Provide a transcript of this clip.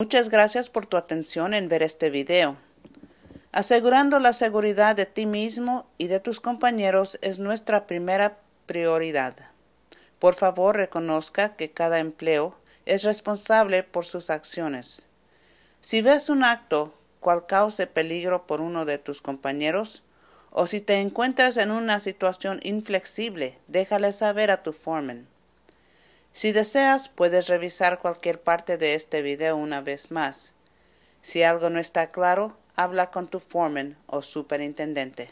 Muchas gracias por tu atención en ver este video. Asegurando la seguridad de ti mismo y de tus compañeros es nuestra primera prioridad. Por favor, reconozca que cada empleo es responsable por sus acciones. Si ves un acto cual cause peligro por uno de tus compañeros, o si te encuentras en una situación inflexible, déjale saber a tu foreman. Si deseas, puedes revisar cualquier parte de este video una vez más. Si algo no está claro, habla con tu foreman o superintendente.